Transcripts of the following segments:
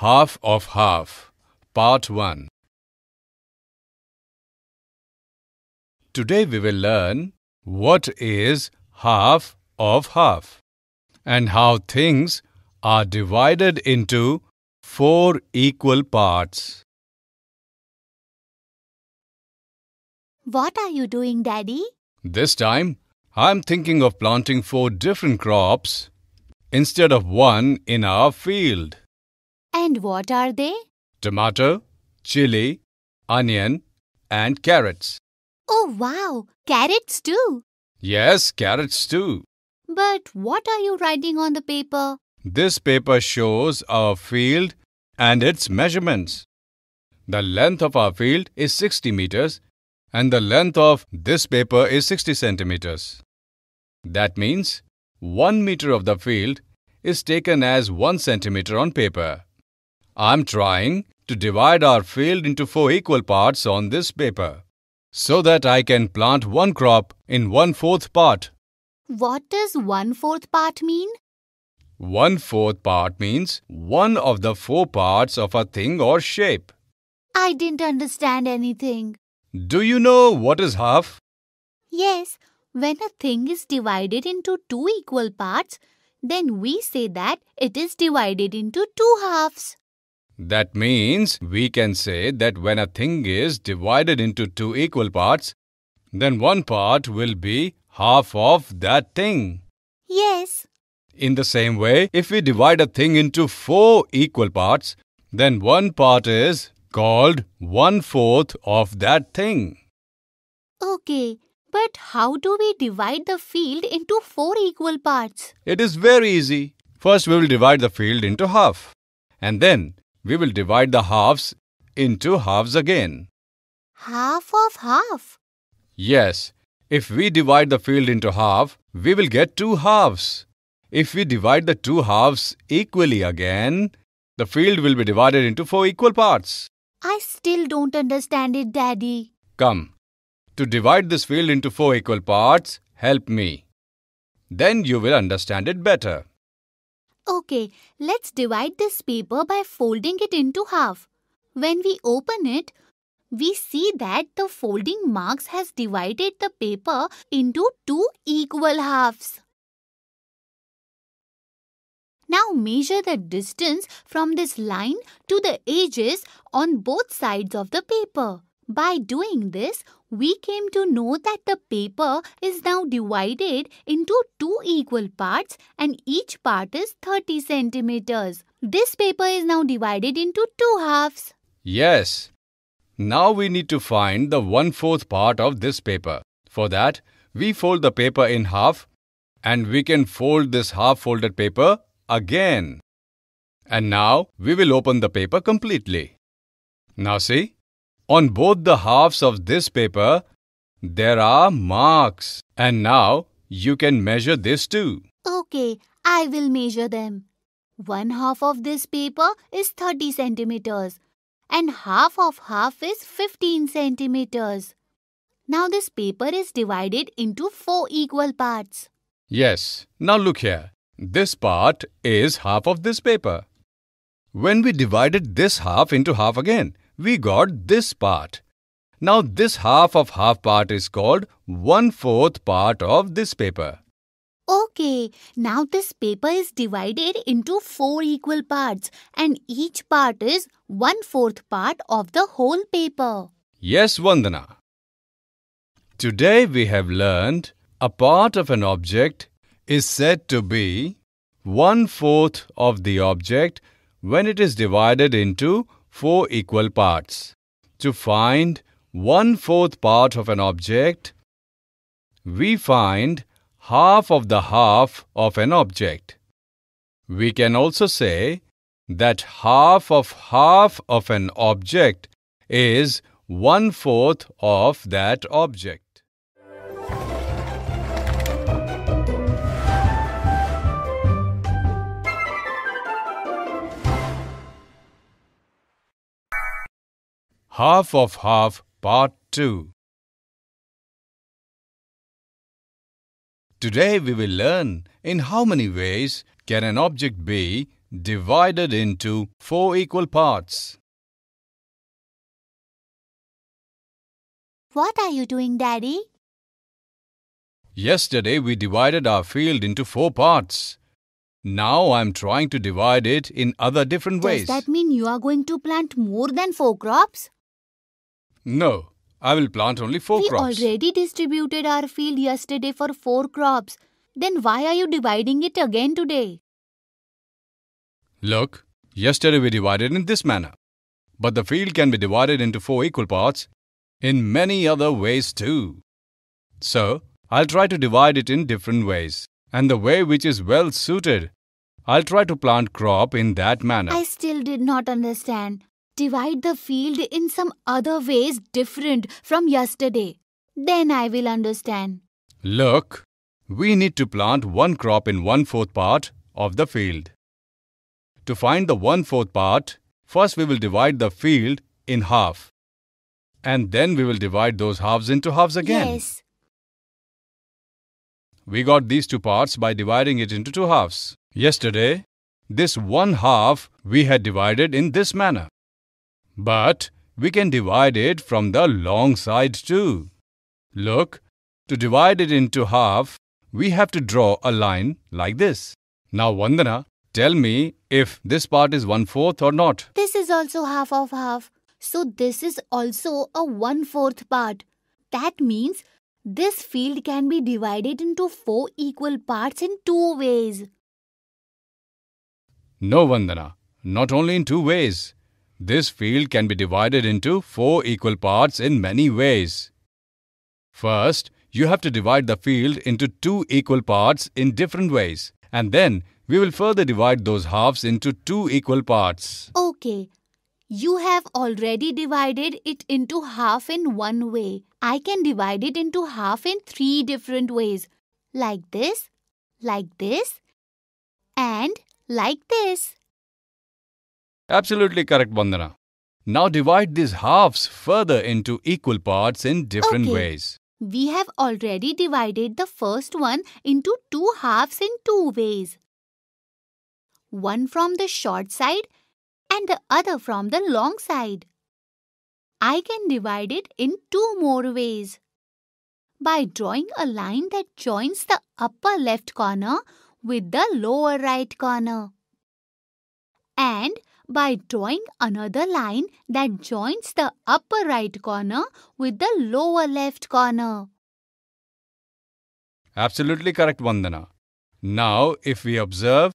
Half of Half, Part 1 Today we will learn what is half of half and how things are divided into four equal parts. What are you doing, Daddy? This time, I'm thinking of planting four different crops instead of one in our field. And what are they? Tomato, chili, onion and carrots. Oh wow! Carrots too. Yes, carrots too. But what are you writing on the paper? This paper shows our field and its measurements. The length of our field is 60 meters and the length of this paper is 60 centimeters. That means 1 meter of the field is taken as 1 centimeter on paper. I'm trying to divide our field into four equal parts on this paper so that I can plant one crop in one-fourth part. What does one-fourth part mean? One-fourth part means one of the four parts of a thing or shape. I didn't understand anything. Do you know what is half? Yes, when a thing is divided into two equal parts, then we say that it is divided into two halves. That means we can say that when a thing is divided into two equal parts, then one part will be half of that thing. Yes. In the same way, if we divide a thing into four equal parts, then one part is called one fourth of that thing. Okay, but how do we divide the field into four equal parts? It is very easy. First, we will divide the field into half. And then we will divide the halves into halves again. Half of half? Yes. If we divide the field into half, we will get two halves. If we divide the two halves equally again, the field will be divided into four equal parts. I still don't understand it, Daddy. Come. To divide this field into four equal parts, help me. Then you will understand it better. Okay, let's divide this paper by folding it into half. When we open it, we see that the folding marks has divided the paper into two equal halves. Now measure the distance from this line to the edges on both sides of the paper. By doing this, we came to know that the paper is now divided into two equal parts and each part is 30 centimeters. This paper is now divided into two halves. Yes. Now we need to find the one-fourth part of this paper. For that, we fold the paper in half and we can fold this half-folded paper again. And now we will open the paper completely. Now see, on both the halves of this paper, there are marks. And now you can measure this too. Okay, I will measure them. One half of this paper is 30 centimeters and half of half is 15 centimeters. Now this paper is divided into four equal parts. Yes. Now look here. This part is half of this paper. When we divided this half into half again, we got this part. Now this half of half part is called one-fourth part of this paper. Okay, now this paper is divided into four equal parts and each part is one-fourth part of the whole paper. Yes, Vandana. Today we have learned a part of an object is said to be one-fourth of the object when it is divided into four equal parts. To find one-fourth part of an object, we find half of the half of an object. We can also say that half of half of an object is one-fourth of that object. Half of Half Part 2. Today we will learn in how many ways can an object be divided into four equal parts. What are you doing, Daddy? Yesterday we divided our field into four parts. Now I'm trying to divide it in other different Does ways. Does that mean you are going to plant more than four crops? No, I will plant only four we crops. We already distributed our field yesterday for four crops. Then why are you dividing it again today? Look, yesterday we divided in this manner. But the field can be divided into four equal parts in many other ways too. So, I'll try to divide it in different ways. And the way which is well suited, I'll try to plant crop in that manner. I still did not understand divide the field in some other ways different from yesterday. Then I will understand. Look, we need to plant one crop in one-fourth part of the field. To find the one-fourth part, first we will divide the field in half. And then we will divide those halves into halves again. Yes. We got these two parts by dividing it into two halves. Yesterday, this one half we had divided in this manner. But we can divide it from the long side too. Look, to divide it into half, we have to draw a line like this. Now, Vandana, tell me if this part is one-fourth or not. This is also half of half. So this is also a one-fourth part. That means this field can be divided into four equal parts in two ways. No, Vandana, not only in two ways. This field can be divided into four equal parts in many ways. First, you have to divide the field into two equal parts in different ways. And then, we will further divide those halves into two equal parts. Okay. You have already divided it into half in one way. I can divide it into half in three different ways. Like this, like this, and like this. Absolutely correct, Bandana. Now divide these halves further into equal parts in different okay. ways. We have already divided the first one into two halves in two ways. One from the short side and the other from the long side. I can divide it in two more ways. By drawing a line that joins the upper left corner with the lower right corner. And by drawing another line that joins the upper right corner with the lower left corner. Absolutely correct, Vandana. Now, if we observe,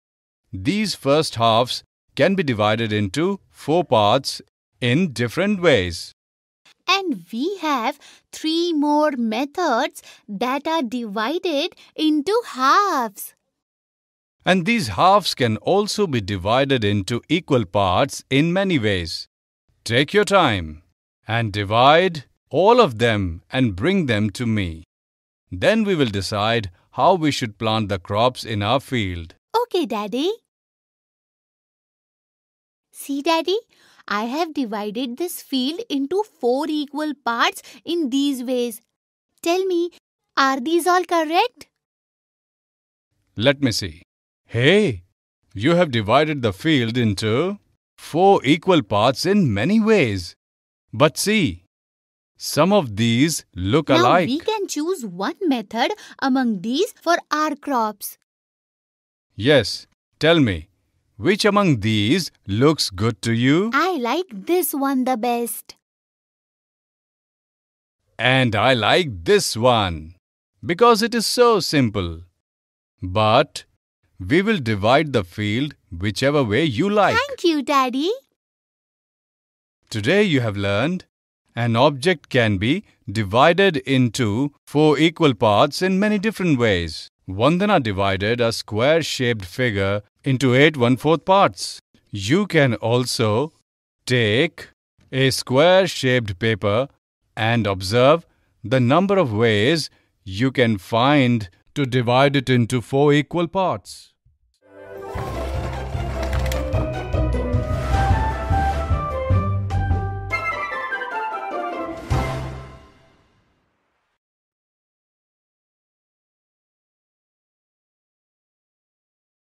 these first halves can be divided into four parts in different ways. And we have three more methods that are divided into halves. And these halves can also be divided into equal parts in many ways. Take your time and divide all of them and bring them to me. Then we will decide how we should plant the crops in our field. Okay, Daddy. See, Daddy, I have divided this field into four equal parts in these ways. Tell me, are these all correct? Let me see. Hey, you have divided the field into four equal parts in many ways. But see, some of these look now alike. we can choose one method among these for our crops. Yes, tell me, which among these looks good to you? I like this one the best. And I like this one because it is so simple. But we will divide the field whichever way you like. Thank you, Daddy. Today you have learned an object can be divided into four equal parts in many different ways. Vandana divided a square-shaped figure into eight one-fourth parts. You can also take a square-shaped paper and observe the number of ways you can find to divide it into four equal parts.